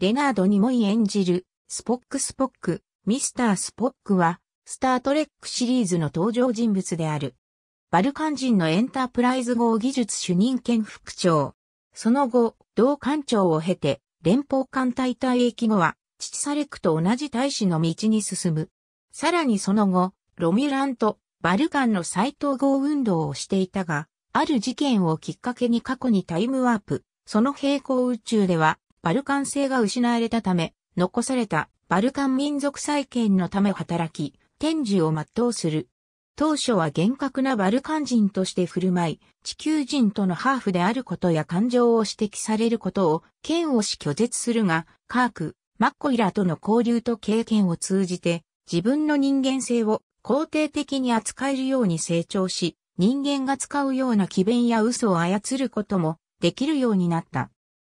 レナード・ニモイ演じる、スポック・スポック、ミスター・スポックは、スター・トレックシリーズの登場人物である。バルカン人のエンタープライズ号技術主任兼副長。その後、同艦長を経て、連邦艦隊退役後は、父サレクと同じ大使の道に進む。さらにその後、ロミュランとバルカンの再統合運動をしていたが、ある事件をきっかけに過去にタイムワープ、その平行宇宙では、バルカン性が失われたため、残されたバルカン民族再建のため働き、天寿を全うする。当初は厳格なバルカン人として振る舞い、地球人とのハーフであることや感情を指摘されることを、嫌悪し拒絶するが、カーク、マッコイラとの交流と経験を通じて、自分の人間性を肯定的に扱えるように成長し、人間が使うような詭弁や嘘を操ることもできるようになった。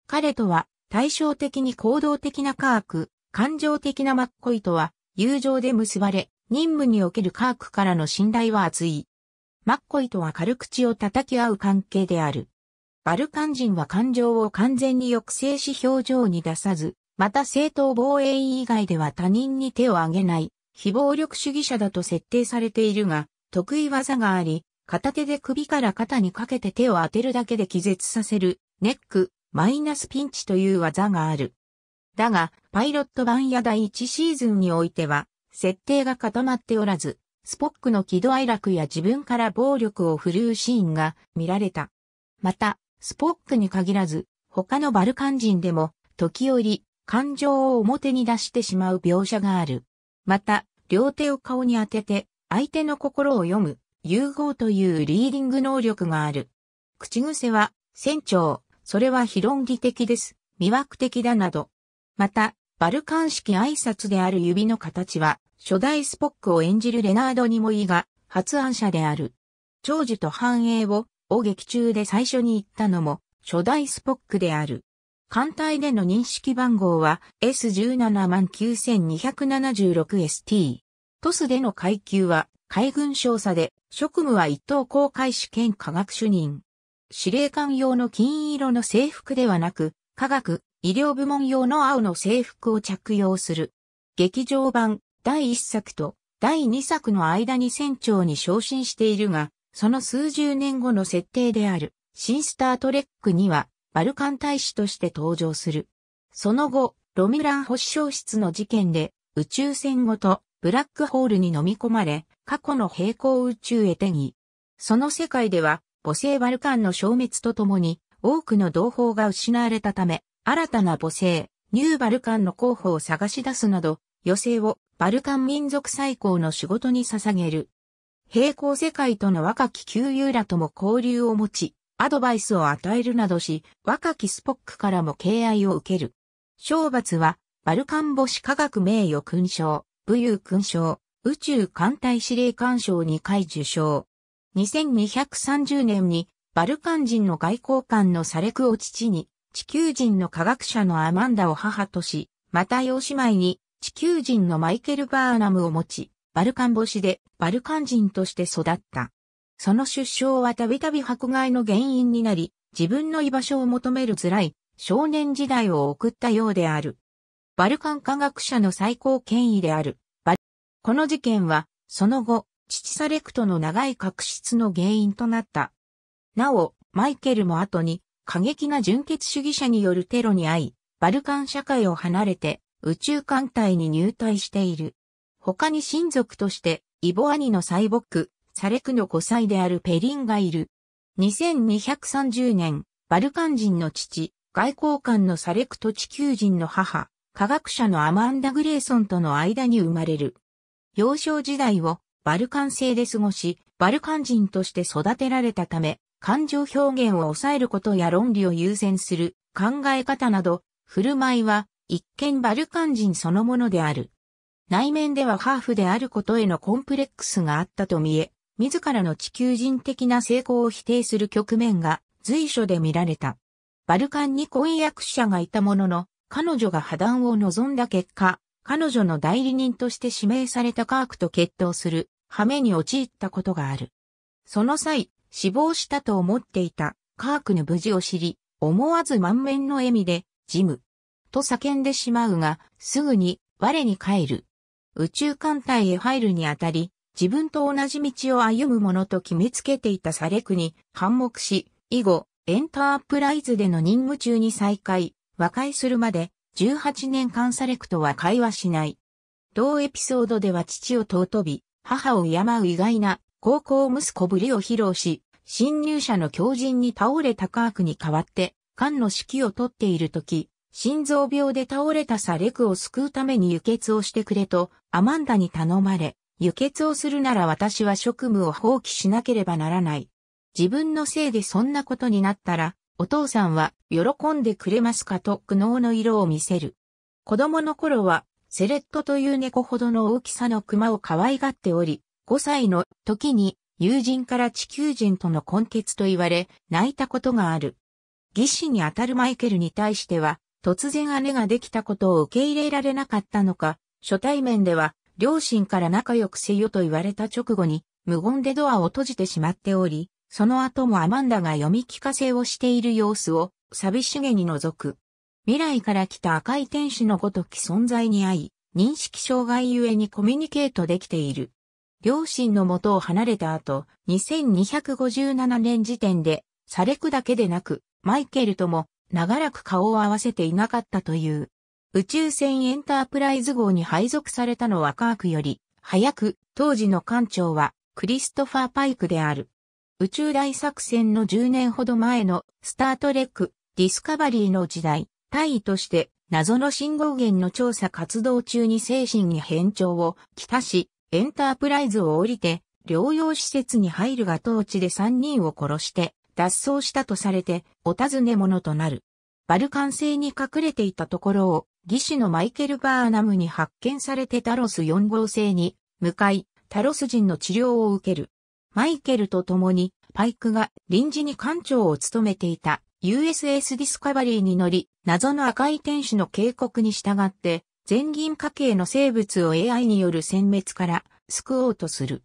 彼とは対照的に行動的な科学、感情的なマッコイとは、友情で結ばれ、任務における科学からの信頼は厚い。マッコイとは軽口を叩き合う関係である。バルカン人は感情を完全に抑制し表情に出さず、また正当防衛以外では他人に手を挙げない、非暴力主義者だと設定されているが、得意技があり、片手で首から肩にかけて手を当てるだけで気絶させる、ネック、マイナスピンチという技がある。だが、パイロット版や第1シーズンにおいては、設定が固まっておらず、スポックの喜怒哀楽や自分から暴力を振るうシーンが見られた。また、スポックに限らず、他のバルカン人でも、時折、感情を表に出してしまう描写がある。また、両手を顔に当てて、相手の心を読む、融合というリーディング能力がある。口癖は、船長、それは非論理的です、魅惑的だなど。また、バルカン式挨拶である指の形は、初代スポックを演じるレナード・ニモイが発案者である。長寿と繁栄を、お劇中で最初に言ったのも、初代スポックである。艦隊での認識番号は S179,276ST。トスでの階級は海軍少佐で、職務は一等航海士兼科学主任。司令官用の金色の制服ではなく、科学、医療部門用の青の制服を着用する。劇場版第1作と第2作の間に船長に昇進しているが、その数十年後の設定である、新スタートレックには、バルカン大使として登場する。その後、ロミラン保守消失の事件で、宇宙船ごと、ブラックホールに飲み込まれ、過去の平行宇宙へ転移。その世界では、母性バルカンの消滅とともに、多くの同胞が失われたため、新たな母性、ニューバルカンの候補を探し出すなど、余生をバルカン民族最高の仕事に捧げる。平行世界との若き旧友らとも交流を持ち、アドバイスを与えるなどし、若きスポックからも敬愛を受ける。賞罰は、バルカン母子科学名誉勲章、武勇勲章、宇宙艦隊司令官賞2回受賞。2230年にバルカン人の外交官のサレクを父に、地球人の科学者のアマンダを母とし、また養姉妹に地球人のマイケル・バーナムを持ち、バルカン星でバルカン人として育った。その出生はたびたび迫害の原因になり、自分の居場所を求める辛い少年時代を送ったようである。バルカン科学者の最高権威である。この事件は、その後、父サレクトの長い確執の原因となった。なお、マイケルも後に過激な純血主義者によるテロに遭い、バルカン社会を離れて宇宙艦隊に入隊している。他に親族としてイボアニのサイボック、サレクの5歳であるペリンがいる。2230年、バルカン人の父、外交官のサレクと地球人の母、科学者のアマンダ・グレーソンとの間に生まれる。幼少時代をバルカン製で過ごし、バルカン人として育てられたため、感情表現を抑えることや論理を優先する考え方など、振る舞いは一見バルカン人そのものである。内面ではハーフであることへのコンプレックスがあったと見え、自らの地球人的な成功を否定する局面が随所で見られた。バルカンに婚約者がいたものの、彼女が破談を望んだ結果、彼女の代理人として指名されたカークと決闘する羽目に陥ったことがある。その際、死亡したと思っていたカークの無事を知り、思わず満面の笑みで、ジム、と叫んでしまうが、すぐに我に帰る。宇宙艦隊へ入るにあたり、自分と同じ道を歩む者と決めつけていたサレクに反目し、以後、エンタープライズでの任務中に再会、和解するまで、18年間サレクとは会話しない。同エピソードでは父を尊び、母を敬う意外な高校息子ぶりを披露し、侵入者の狂人に倒れたカークに代わって、艦の指揮を取っている時、心臓病で倒れたサレクを救うために輸血をしてくれと、アマンダに頼まれ、輸血をするなら私は職務を放棄しなければならない。自分のせいでそんなことになったら、お父さんは喜んでくれますかと苦悩の色を見せる。子供の頃はセレットという猫ほどの大きさの熊を可愛がっており、5歳の時に友人から地球人との根結と言われ、泣いたことがある。義士にあたるマイケルに対しては、突然姉ができたことを受け入れられなかったのか、初対面では、両親から仲良くせよと言われた直後に、無言でドアを閉じてしまっており、その後もアマンダが読み聞かせをしている様子を、寂しげに覗く。未来から来た赤い天使のごとき存在に会い、認識障害ゆえにコミュニケートできている。両親の元を離れた後、2257年時点で、サレクだけでなく、マイケルとも長らく顔を合わせていなかったという。宇宙船エンタープライズ号に配属されたのはカークより、早く、当時の艦長は、クリストファー・パイクである。宇宙大作戦の10年ほど前の、スタートレック、ディスカバリーの時代、大位として、謎の信号源の調査活動中に精神に変調をきたし、エンタープライズを降りて、療養施設に入るが当地で3人を殺して、脱走したとされて、お尋ね者となる。バルカン星に隠れていたところを、義士のマイケル・バーナムに発見されてタロス4号星に向かい、タロス人の治療を受ける。マイケルと共に、パイクが臨時に艦長を務めていた USS ディスカバリーに乗り、謎の赤い天使の警告に従って、全銀貨系の生物を AI による殲滅から救おうとする。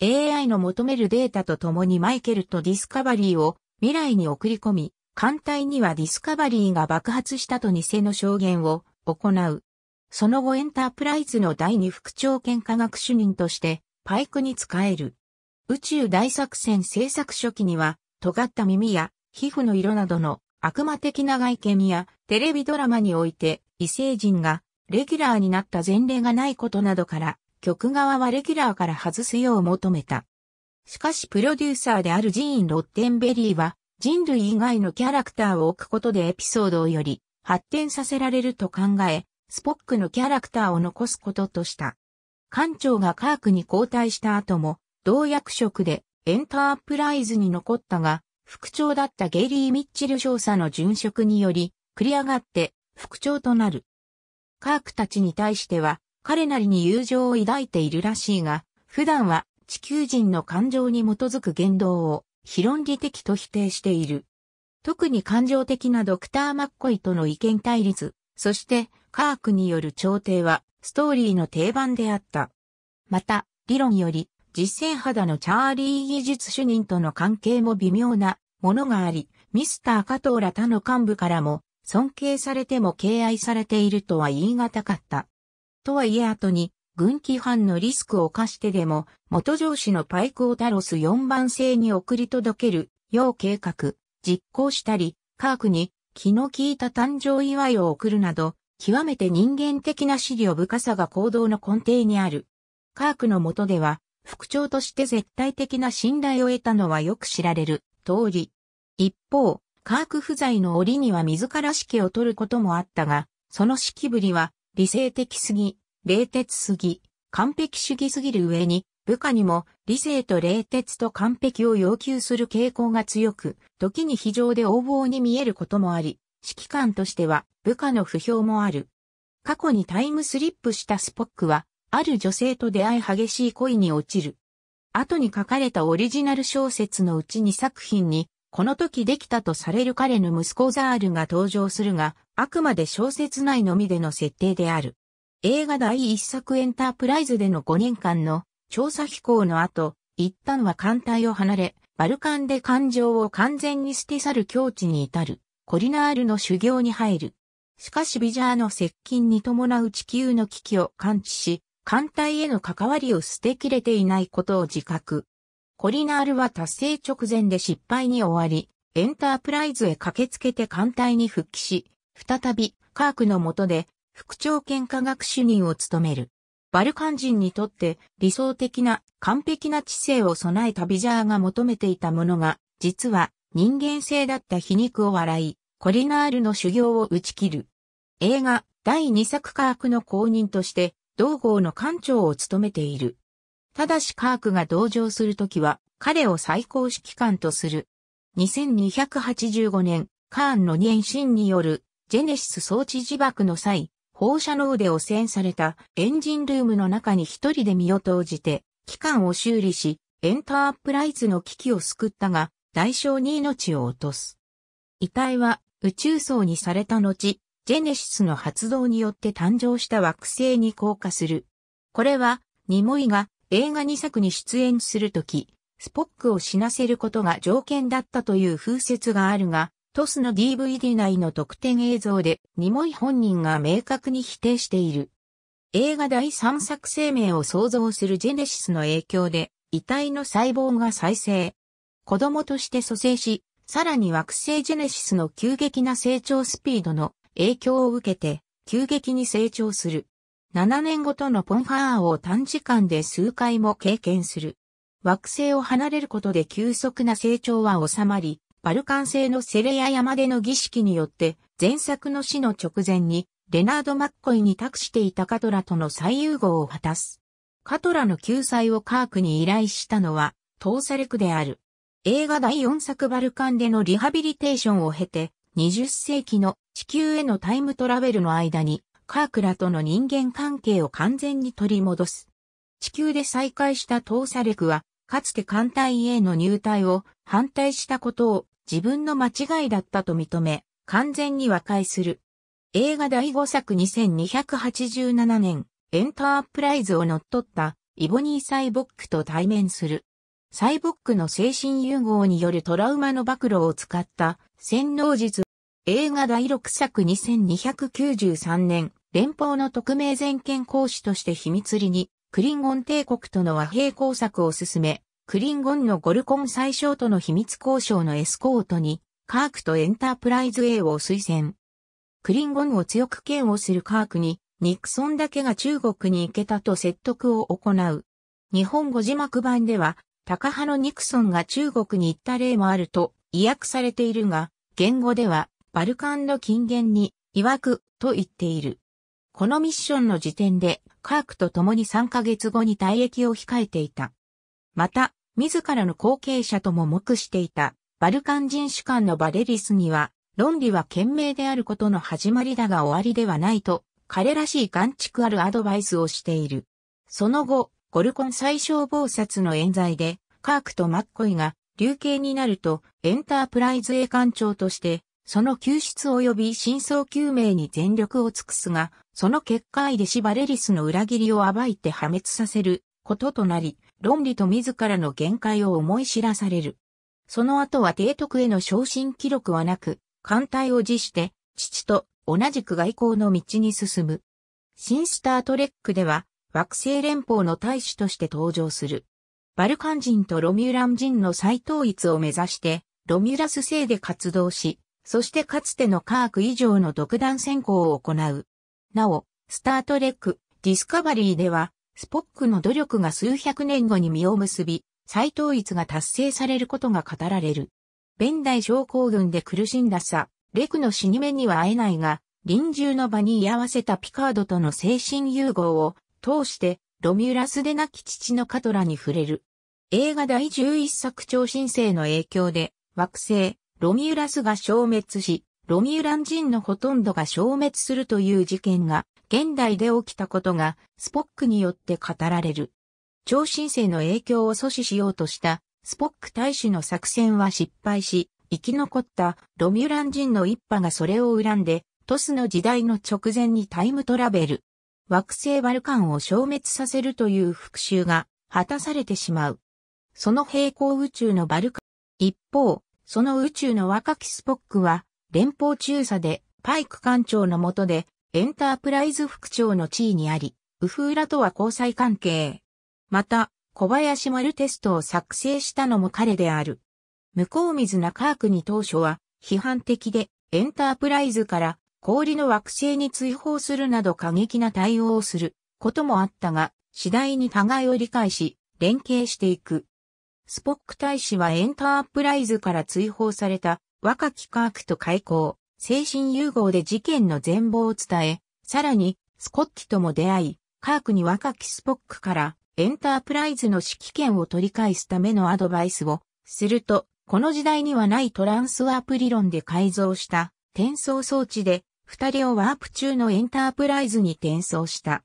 AI の求めるデータと共にマイケルとディスカバリーを未来に送り込み、艦隊にはディスカバリーが爆発したと偽の証言を行う。その後エンタープライズの第二副長兼科学主任としてパイクに仕える。宇宙大作戦制作初期には尖った耳や皮膚の色などの悪魔的な外見やテレビドラマにおいて異星人がレギュラーになった前例がないことなどから曲側はレギュラーから外すよう求めた。しかしプロデューサーであるジーン・ロッテンベリーは人類以外のキャラクターを置くことでエピソードをより発展させられると考え、スポックのキャラクターを残すこととした。艦長がカークに交代した後も、同役職でエンタープライズに残ったが、副長だったゲイリー・ミッチル少佐の殉職により、繰り上がって副長となる。カークたちに対しては、彼なりに友情を抱いているらしいが、普段は地球人の感情に基づく言動を非論理的と否定している。特に感情的なドクター・マッコイとの意見対立、そしてカークによる調停はストーリーの定番であった。また、理論より実践肌のチャーリー技術主任との関係も微妙なものがあり、ミスター加藤ら他の幹部からも、尊敬されても敬愛されているとは言い難かった。とはいえ後に、軍規範のリスクを課してでも、元上司のパイクをタロス4番制に送り届ける、要計画、実行したり、カークに気の利いた誕生祝いを送るなど、極めて人間的な資料深さが行動の根底にある。カークの下では、副長として絶対的な信頼を得たのはよく知られる。通り。一方、カーク不在の檻には自ら指揮を取ることもあったが、その指揮ぶりは理性的すぎ、冷徹すぎ、完璧主義すぎる上に、部下にも理性と冷徹と完璧を要求する傾向が強く、時に非常で横暴に見えることもあり、指揮官としては部下の不評もある。過去にタイムスリップしたスポックは、ある女性と出会い激しい恋に落ちる。後に書かれたオリジナル小説のうち2作品に、この時できたとされる彼の息子ザールが登場するが、あくまで小説内のみでの設定である。映画第1作エンタープライズでの5年間の調査飛行の後、一旦は艦隊を離れ、バルカンで感情を完全に捨て去る境地に至る、コリナールの修行に入る。しかしビジャーの接近に伴う地球の危機を感知し、艦隊への関わりを捨てきれていないことを自覚。コリナールは達成直前で失敗に終わり、エンタープライズへ駆けつけて艦隊に復帰し、再びカークの下で副長兼科学主任を務める。バルカン人にとって理想的な完璧な知性を備えたビジャーが求めていたものが、実は人間性だった皮肉を笑い、コリナールの修行を打ち切る。映画第2作カークの公認として同号の艦長を務めている。ただしカークが同乗するときは、彼を最高指揮官とする。2285年、カーンの年娠による、ジェネシス装置自爆の際、放射能で汚染されたエンジンルームの中に一人で身を投じて、機関を修理し、エンタープライズの危機を救ったが、代償に命を落とす。遺体は宇宙層にされた後、ジェネシスの発動によって誕生した惑星に降下する。これは、ニモイが映画2作に出演するとき、スポックを死なせることが条件だったという風説があるが、トスの DVD 内の特典映像でニモイ本人が明確に否定している。映画第3作生命を創造するジェネシスの影響で遺体の細胞が再生。子供として蘇生し、さらに惑星ジェネシスの急激な成長スピードの影響を受けて急激に成長する。7年ごとのポンファーを短時間で数回も経験する。惑星を離れることで急速な成長は収まり、バルカン製のセレヤ山での儀式によって、前作の死の直前に、レナード・マッコイに託していたカトラとの再融合を果たす。カトラの救済をカークに依頼したのは、トーサレクである。映画第4作バルカンでのリハビリテーションを経て、20世紀の地球へのタイムトラベルの間に、カークラとの人間関係を完全に取り戻す。地球で再会したトーサレクは、かつて艦隊への入隊を反対したことを自分の間違いだったと認め、完全に和解する。映画第5作2287年、エンタープライズを乗っ取ったイボニー・サイボックと対面する。サイボックの精神融合によるトラウマの暴露を使った洗脳術映画第6作2293年、連邦の特命全権行使として秘密裏に、クリンゴン帝国との和平工作を進め、クリンゴンのゴルコン最小との秘密交渉のエスコートに、カークとエンタープライズ A を推薦。クリンゴンを強く嫌悪するカークに、ニクソンだけが中国に行けたと説得を行う。日本語字幕版では、高派のニクソンが中国に行った例もあると、意訳されているが、言語では、バルカンの近現に、曰く、と言っている。このミッションの時点で、カークと共に3ヶ月後に退役を控えていた。また、自らの後継者とも目していた、バルカン人主官のバレリスには、論理は賢明であることの始まりだが終わりではないと、彼らしい眼畜あるアドバイスをしている。その後、ゴルコン最小菩殺の冤罪で、カークとマッコイが、流刑になると、エンタープライズ栄艦長として、その救出及び真相究明に全力を尽くすが、その結果でデシバレリスの裏切りを暴いて破滅させることとなり、論理と自らの限界を思い知らされる。その後は提督への昇進記録はなく、艦隊を辞して、父と同じく外交の道に進む。新スタートレックでは、惑星連邦の大使として登場する。バルカン人とロミュラン人の再統一を目指して、ロミュラス星で活動し、そしてかつての科学以上の独断選考を行う。なお、スタートレック、ディスカバリーでは、スポックの努力が数百年後に実を結び、再統一が達成されることが語られる。ベンダイ症候群で苦しんださ、レクの死に目には会えないが、臨終の場に居合わせたピカードとの精神融合を通して、ロミュラスで亡き父のカトラに触れる。映画第11作超新星の影響で、惑星、ロミュラスが消滅し、ロミュラン人のほとんどが消滅するという事件が現代で起きたことがスポックによって語られる。超新星の影響を阻止しようとしたスポック大使の作戦は失敗し、生き残ったロミュラン人の一派がそれを恨んで、トスの時代の直前にタイムトラベル。惑星バルカンを消滅させるという復讐が果たされてしまう。その平行宇宙のバルカン。一方、その宇宙の若きスポックは、連邦中佐で、パイク艦長の下で、エンタープライズ副長の地位にあり、ウフーラとは交際関係。また、小林丸テストを作成したのも彼である。向こう水中クに当初は、批判的で、エンタープライズから氷の惑星に追放するなど過激な対応をすることもあったが、次第に互いを理解し、連携していく。スポック大使はエンタープライズから追放された若きカークと開口、精神融合で事件の全貌を伝え、さらにスコッキとも出会い、カークに若きスポックからエンタープライズの指揮権を取り返すためのアドバイスをすると、この時代にはないトランスワープ理論で改造した転送装置で二人をワープ中のエンタープライズに転送した。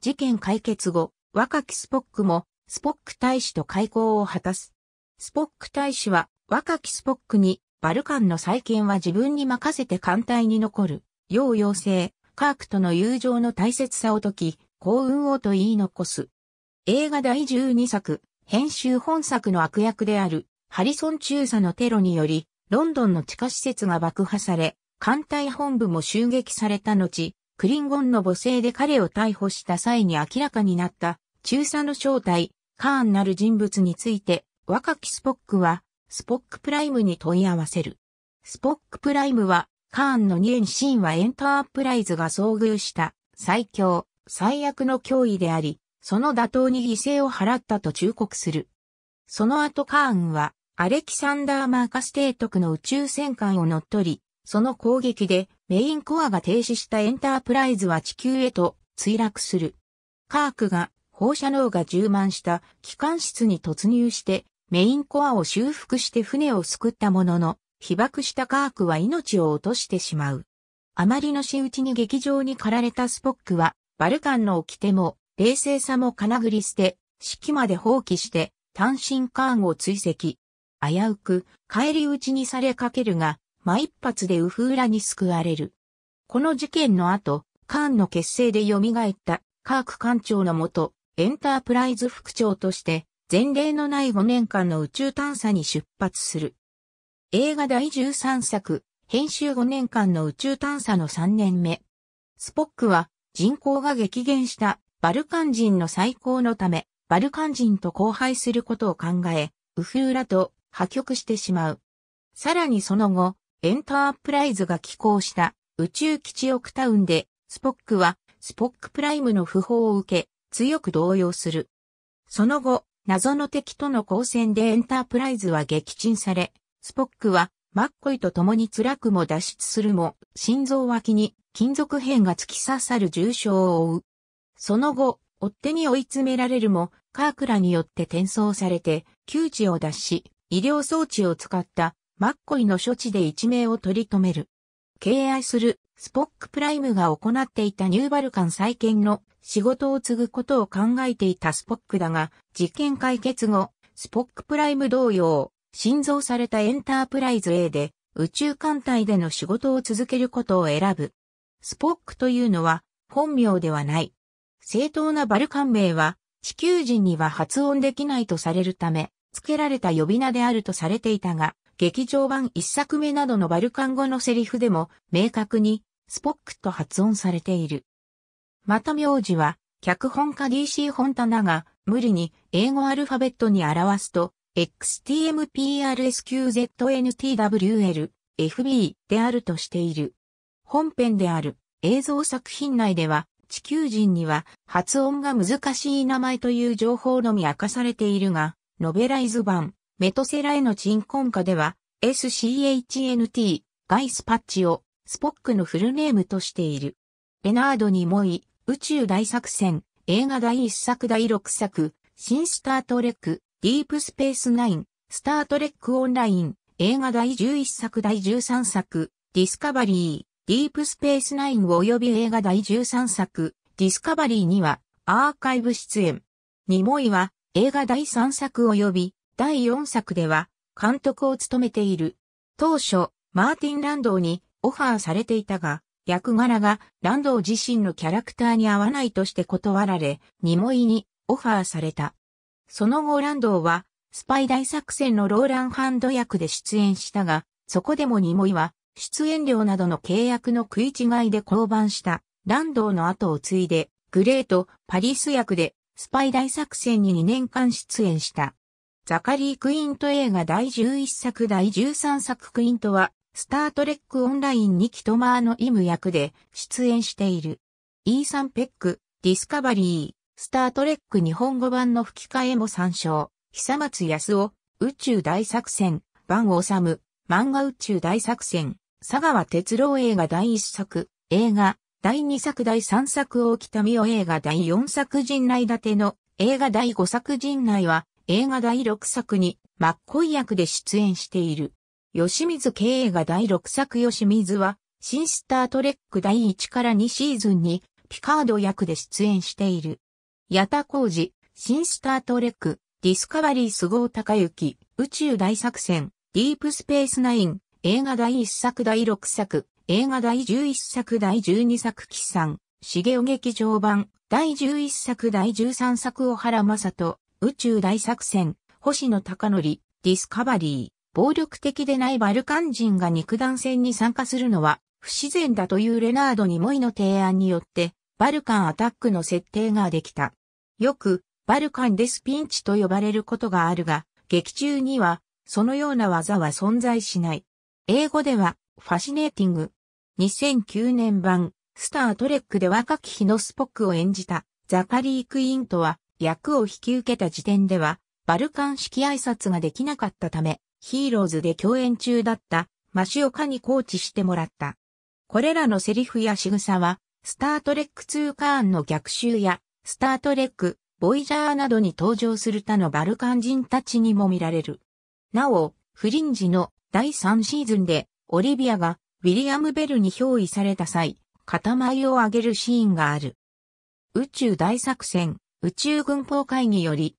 事件解決後、若きスポックもスポック大使と開校を果たす。スポック大使は、若きスポックに、バルカンの再建は自分に任せて艦隊に残る、要要請、カークとの友情の大切さを解き、幸運をと言い残す。映画第12作、編集本作の悪役である、ハリソン中佐のテロにより、ロンドンの地下施設が爆破され、艦隊本部も襲撃された後、クリンゴンの母性で彼を逮捕した際に明らかになった、中佐の正体、カーンなる人物について、若きスポックは、スポックプライムに問い合わせる。スポックプライムは、カーンの2エシーンはエンタープライズが遭遇した最強、最悪の脅威であり、その打倒に犠牲を払ったと忠告する。その後カーンは、アレキサンダー・マーカス提督の宇宙戦艦を乗っ取り、その攻撃でメインコアが停止したエンタープライズは地球へと墜落する。カークが放射能が充満した機関室に突入してメインコアを修復して船を救ったものの、被爆したカークは命を落としてしまう。あまりの仕打ちに劇場に駆られたスポックは、バルカンの掟も、冷静さもかなぐり捨て、式まで放棄して、単身カーンを追跡。危うく、帰り討ちにされかけるが、間一発でウフーラに救われる。この事件の後、カーンの結成で蘇った、カーク艦長のもと、エンタープライズ副長として、前例のない5年間の宇宙探査に出発する。映画第13作、編集5年間の宇宙探査の3年目。スポックは人口が激減したバルカン人の再興のため、バルカン人と交配することを考え、ウフーラと破局してしまう。さらにその後、エンタープライズが寄港した宇宙基地オクタウンで、スポックはスポックプライムの訃報を受け、強く動揺する。その後、謎の敵との交戦でエンタープライズは撃沈され、スポックはマッコイと共に辛くも脱出するも、心臓脇に金属片が突き刺さる重傷を負う。その後、追っ手に追い詰められるも、カークラによって転送されて、窮地を脱し、医療装置を使ったマッコイの処置で一命を取り留める。敬愛するスポックプライムが行っていたニューバルカン再建の仕事を継ぐことを考えていたスポックだが、事件解決後、スポックプライム同様、新造されたエンタープライズ A で宇宙艦隊での仕事を続けることを選ぶ。スポックというのは本名ではない。正当なバルカン名は地球人には発音できないとされるため、付けられた呼び名であるとされていたが、劇場版一作目などのバルカン語のセリフでも明確にスポックと発音されている。また名字は、脚本家 DC 本棚が、無理に英語アルファベットに表すと、xtmprSQZNTWLFB であるとしている。本編である映像作品内では、地球人には発音が難しい名前という情報のみ明かされているが、ノベライズ版、メトセラへの鎮魂歌では、SCHNT、ガイスパッチをスポックのフルネームとしている。レナード・ニモイ、宇宙大作戦、映画第1作第6作、新スタートレック、ディープスペースナイン、スタートレックオンライン、映画第11作第13作、ディスカバリー、ディープスペースナイン及び映画第13作、ディスカバリーにはアーカイブ出演。ニモイは映画第3作及び第4作では監督を務めている。当初、マーティン・ランドーにオファーされていたが、役柄がランドー自身のキャラクターに合わないとして断られ、ニモイにオファーされた。その後ランドーは、スパイ大作戦のローランハンド役で出演したが、そこでもニモイは、出演料などの契約の食い違いで降板した、ランドーの後を継いで、グレート、パリス役で、スパイ大作戦に2年間出演した。ザカリー・クイント映画第11作第13作クイントは、スタートレックオンラインにキトマーのイム役で出演している。イーサン・ペック、ディスカバリー、スタートレック日本語版の吹き替えも参照。久松康夫、宇宙大作戦、番を治む、漫画宇宙大作戦、佐川哲郎映画第1作、映画、第2作第3作大北美代映画第4作陣内立ての映画第5作陣内は映画第6作にッっイ役で出演している。吉水経映画第6作吉水は、新スタートレック第1から2シーズンに、ピカード役で出演している。矢田浩二、新スタートレック、ディスカバリー菅生隆之、宇宙大作戦、ディープスペースナイン、映画第1作第6作、映画第11作第12作木さ茂雄劇場版、第11作第13作小原正人、宇宙大作戦、星野隆則、ディスカバリー。暴力的でないバルカン人が肉弾戦に参加するのは不自然だというレナードにモイの提案によって、バルカンアタックの設定ができた。よく、バルカンデスピンチと呼ばれることがあるが、劇中には、そのような技は存在しない。英語では、ファシネーティング。2009年版、スタートレックで若き日のスポックを演じた、ザカリー・クイーンとは、役を引き受けた時点では、バルカン式挨拶ができなかったため、ヒーローズで共演中だったマシオカにコーチしてもらった。これらのセリフや仕草は、スタートレック2カーンの逆襲や、スタートレック、ボイジャーなどに登場する他のバルカン人たちにも見られる。なお、フリンジの第3シーズンで、オリビアがウィリアム・ベルに憑依された際、片を上げるシーンがある。宇宙大作戦、宇宙軍法会議より、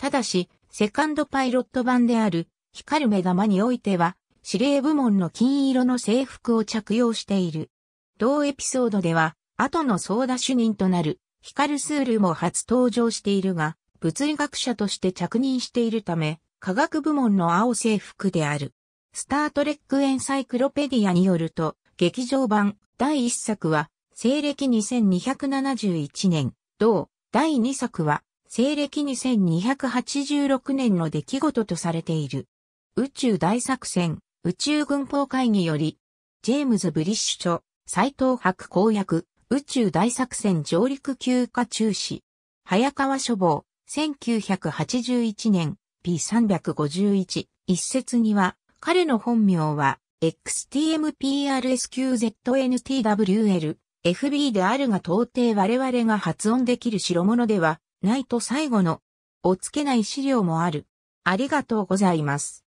ただし、セカンドパイロット版である光る目玉においては、司令部門の金色の制服を着用している。同エピソードでは、後のソーダ主任となる、光スールも初登場しているが、物理学者として着任しているため、科学部門の青制服である。スタートレックエンサイクロペディアによると、劇場版第1作は、西暦2271年、同第2作は、西暦2286年の出来事とされている。宇宙大作戦、宇宙軍法会議より、ジェームズ・ブリッシュ著、斎藤博公約、宇宙大作戦上陸休暇中止。早川書房、1981年、P351、一説には、彼の本名は、XTMPRSQZNTWL、FB であるが到底我々が発音できる代物では、ないと最後の、をつけない資料もある。ありがとうございます。